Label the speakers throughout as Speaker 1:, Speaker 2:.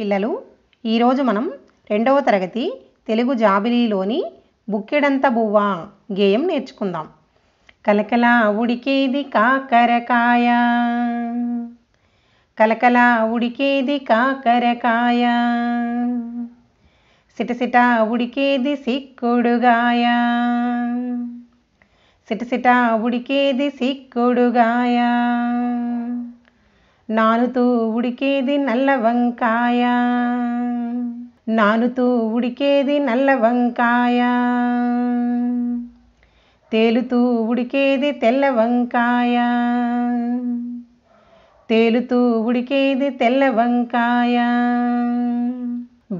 Speaker 1: పిల్లలు ఈరోజు మనం రెండవ తరగతి తెలుగు జాబిలీలోని బుక్కెడంత బువ్వా గేయం నేర్చుకుందాం కలకలా ఉడికేది కాకరకాయ కలకలా ఉడికేది కాకరకాయ సిటసిట ఉడికేది సిక్కుడుగాయ సిటసిట ఉడికేది సిక్కుడుగాయ నానుతూ ఉడికేది నల్ల వంకాయ నానుతూ ఉడికేది నల్ల వంకాయ తేలుతూ ఉడికేది తెల్ల వంకాయ తేలుతూ ఉడికేది తెల్ల వంకాయ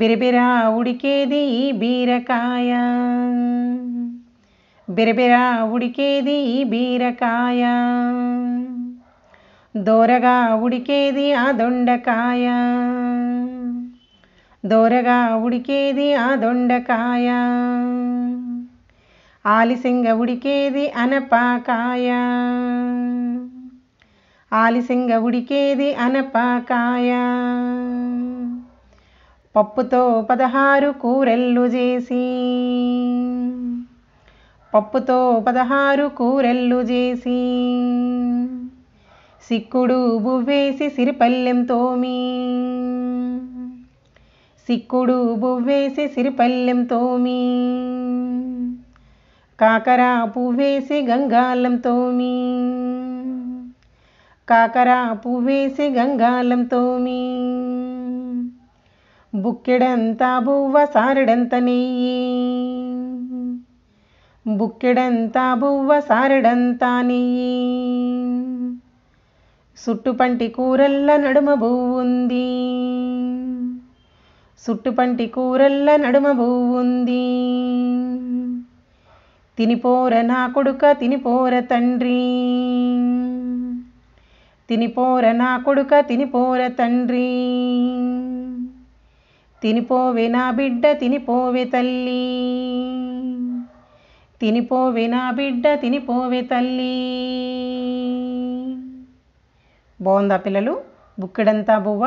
Speaker 1: బిరబిరా ఉడికేది ఈ బీరకాయ బిరబిరా ఉడికేది ఈ బీరకాయ దోరగా ఉడికేది ఆ దొండకాయ దోరగా ఉడికేది ఆ దొండకాయ ఆలిసింగ ఉడికేది అనపాకాయ ఆలిసింగ ఉడికేది అనపాకాయ పప్పుతో పదహారు కూరెల్లు చేసి పప్పుతో పదహారు కూరెల్లు చేసి సిక్కుడు బువ్వేసి సిరిపల్లెంతోమి సిక్కుడు బువ్వేసి సిరిపల్లెంతోమి కాకర పువ్వేసి గంగాలంతోమి కాకర పువ్వేసి గంగాలంతోమి బుక్కెడంత బువ్వ సారడంత నెయ్యి బుక్కెడంత బువ్వ సారడంత నెయ్యి సుట్టుపంటి కూరల్ల నడుమ బువ్వుంది సుట్టుపంటి కూరల్ల నడుమ బువ్వుంది తినిపోర నా కొడుక తినిపోర తండ్రి తినిపోర నా కొడుక తినిపోర తండ్రి తినిపోవే నా బిడ్డ తినిపోవే తల్లి తినిపోవే నా బిడ్డ తినిపోవే తల్లి బాగుందా పిల్లలు బుక్కెడంతా బువ్వ